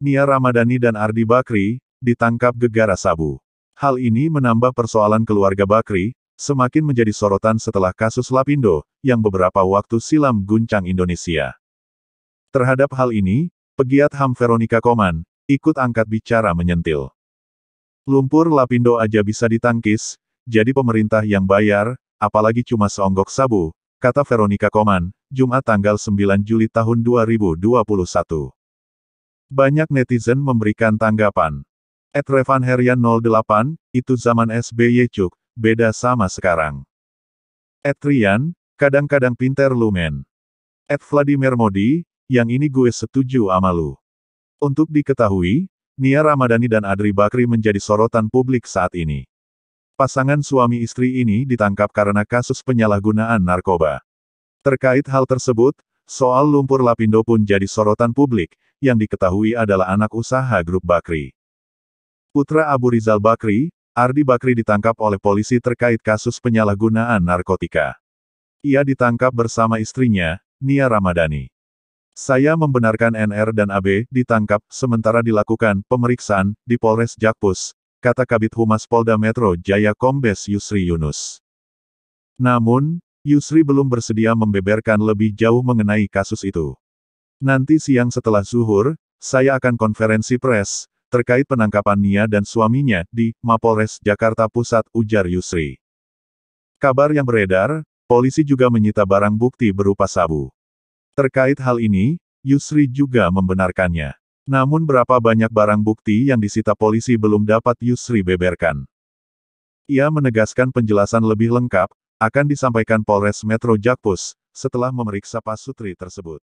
Nia Ramadhani dan Ardi Bakri, ditangkap gegara sabu. Hal ini menambah persoalan keluarga Bakri, semakin menjadi sorotan setelah kasus Lapindo, yang beberapa waktu silam guncang Indonesia. Terhadap hal ini, pegiat HAM Veronica Koman, ikut angkat bicara menyentil. Lumpur Lapindo aja bisa ditangkis, jadi pemerintah yang bayar, apalagi cuma seonggok sabu, kata Veronica Koman, Jumat tanggal 9 Juli tahun 2021. Banyak netizen memberikan tanggapan. At Revan Herian 08, itu zaman SBY Cuk, beda sama sekarang. At Rian, kadang-kadang pinter lumen. At Vladimir Modi, yang ini gue setuju ama lu. Untuk diketahui, Nia Ramadhani dan Adri Bakri menjadi sorotan publik saat ini. Pasangan suami istri ini ditangkap karena kasus penyalahgunaan narkoba. Terkait hal tersebut, Soal lumpur Lapindo pun jadi sorotan publik, yang diketahui adalah anak usaha grup Bakri. Putra Abu Rizal Bakri, Ardi Bakri ditangkap oleh polisi terkait kasus penyalahgunaan narkotika. Ia ditangkap bersama istrinya, Nia Ramadhani. Saya membenarkan NR dan AB ditangkap sementara dilakukan pemeriksaan di Polres Jakpus, kata Kabit Humas Polda Metro Jaya Kombes Yusri Yunus. Namun, Yusri belum bersedia membeberkan lebih jauh mengenai kasus itu. Nanti siang setelah zuhur, saya akan konferensi pres, terkait penangkapan Nia dan suaminya, di Mapolres Jakarta Pusat, ujar Yusri. Kabar yang beredar, polisi juga menyita barang bukti berupa sabu. Terkait hal ini, Yusri juga membenarkannya. Namun berapa banyak barang bukti yang disita polisi belum dapat Yusri beberkan. Ia menegaskan penjelasan lebih lengkap, akan disampaikan Polres Metro Jakpus setelah memeriksa pasutri tersebut.